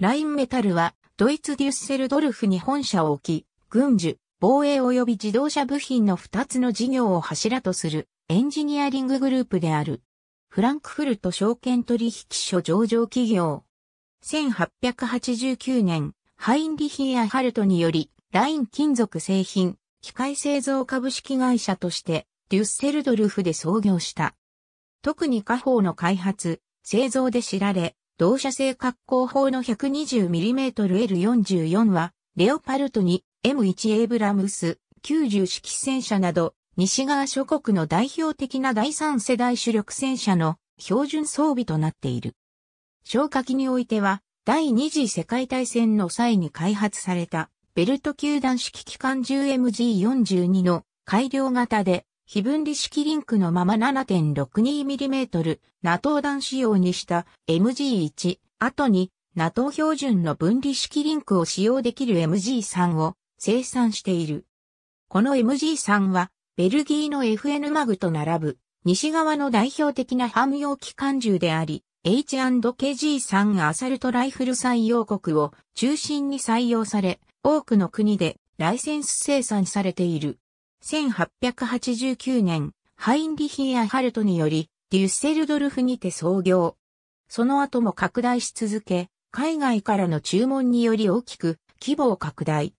ラインメタルは、ドイツデュッセルドルフに本社を置き、軍需、防衛及び自動車部品の2つの事業を柱とするエンジニアリンググループである。フランクフルト証券取引所上場企業。1889年、ハインリヒーアハルトにより、ライン金属製品、機械製造株式会社として、デュッセルドルフで創業した。特に家宝の開発、製造で知られ、同社製格好砲の 120mmL44 は、レオパルトに M1 エイブラムス90式戦車など、西側諸国の代表的な第三世代主力戦車の標準装備となっている。消火器においては、第二次世界大戦の際に開発された、ベルト球団式機関 10MG42 の改良型で、非分離式リンクのまま 7.62mm、NATO 弾仕様にした MG1、後に NATO 標準の分離式リンクを使用できる MG3 を生産している。この MG3 は、ベルギーの FN マグと並ぶ、西側の代表的な汎用機関銃であり、H&KG3 アサルトライフル採用国を中心に採用され、多くの国でライセンス生産されている。1889年、ハインリヒーア・ハルトにより、デュッセルドルフにて創業。その後も拡大し続け、海外からの注文により大きく規模を拡大。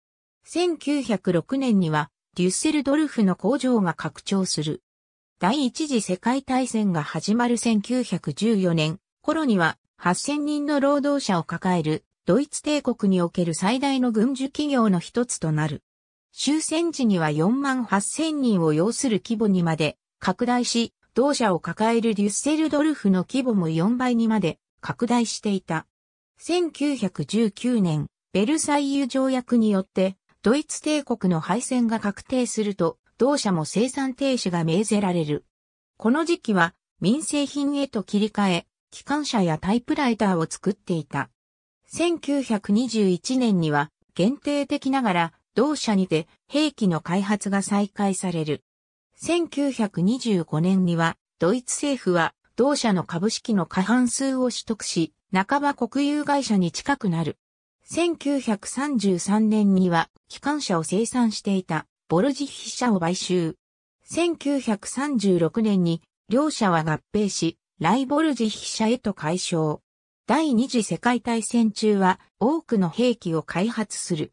1906年にはデュッセルドルフの工場が拡張する。第一次世界大戦が始まる1914年頃には8000人の労働者を抱えるドイツ帝国における最大の軍需企業の一つとなる。終戦時には4万8000人を要する規模にまで拡大し、同社を抱えるデュッセルドルフの規模も4倍にまで拡大していた。1919年、ベルサイユ条約によって、ドイツ帝国の敗戦が確定すると、同社も生産停止が命ぜられる。この時期は、民生品へと切り替え、機関車やタイプライターを作っていた。1921年には、限定的ながら、同社にて兵器の開発が再開される。1925年には、ドイツ政府は同社の株式の過半数を取得し、半ば国有会社に近くなる。1933年には、機関車を生産していた、ボルジヒ社を買収。1936年に、両社は合併し、ライボルジヒ社へと解消。第二次世界大戦中は、多くの兵器を開発する。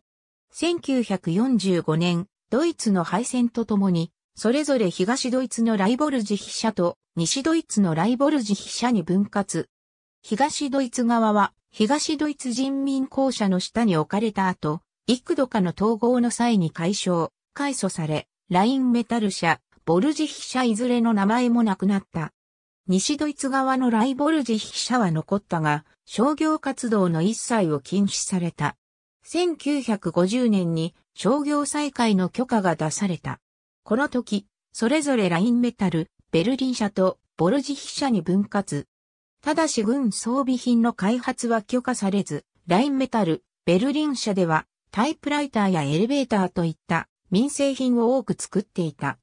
1945年、ドイツの敗戦とともに、それぞれ東ドイツのライボルジヒ社と西ドイツのライボルジヒ社に分割。東ドイツ側は東ドイツ人民公社の下に置かれた後、幾度かの統合の際に解消、改組され、ラインメタル社、ボルジヒ社いずれの名前もなくなった。西ドイツ側のライボルジヒ社は残ったが、商業活動の一切を禁止された。1950年に商業再開の許可が出された。この時、それぞれラインメタル、ベルリン社とボルジヒ社に分割。ただし軍装備品の開発は許可されず、ラインメタル、ベルリン社ではタイプライターやエレベーターといった民生品を多く作っていた。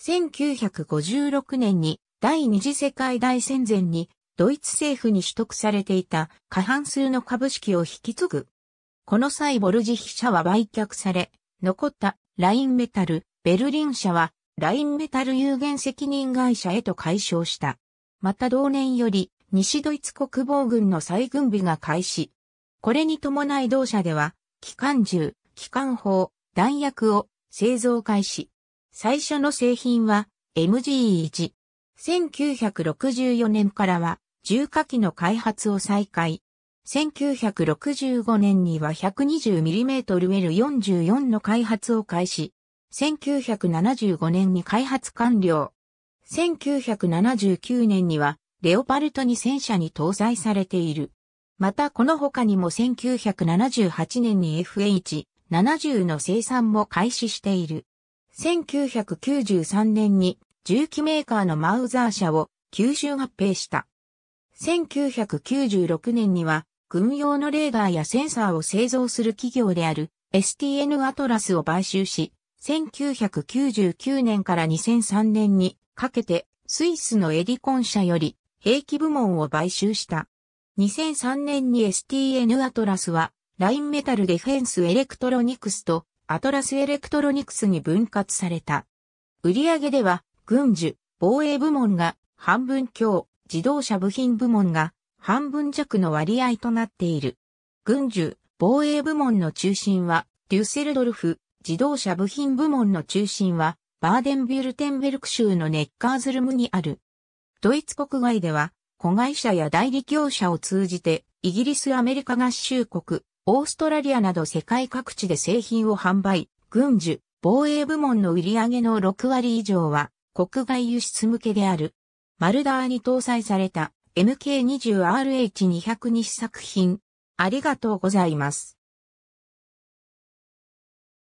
1956年に第二次世界大戦前にドイツ政府に取得されていた過半数の株式を引き継ぐ。この際ボルジヒ社は売却され、残ったラインメタル、ベルリン社はラインメタル有限責任会社へと解消した。また同年より西ドイツ国防軍の再軍備が開始。これに伴い同社では、機関銃、機関砲、弾薬を製造開始。最初の製品は MG1。1964年からは重火器の開発を再開。1965年には 120mm L44 の開発を開始。1975年に開発完了。1979年にはレオパルトに戦車に搭載されている。またこの他にも1978年に FH70 の生産も開始している。1993年に重機メーカーのマウザー社を吸収合併した。1996年には軍用のレーダーやセンサーを製造する企業である STN アトラスを買収し、1999年から2003年にかけてスイスのエディコン社より兵器部門を買収した。2003年に STN アトラスはラインメタルディフェンスエレクトロニクスとアトラスエレクトロニクスに分割された。売上では軍需、防衛部門が半分強、自動車部品部門が半分弱の割合となっている。軍需、防衛部門の中心は、デュッセルドルフ、自動車部品部門の中心は、バーデンビュルテンベルク州のネッカーズルムにある。ドイツ国外では、子会社や代理業者を通じて、イギリスアメリカ合衆国、オーストラリアなど世界各地で製品を販売、軍需、防衛部門の売り上げの6割以上は、国外輸出向けである。マルダーに搭載された MK20RH200 日作品。ありがとうございます。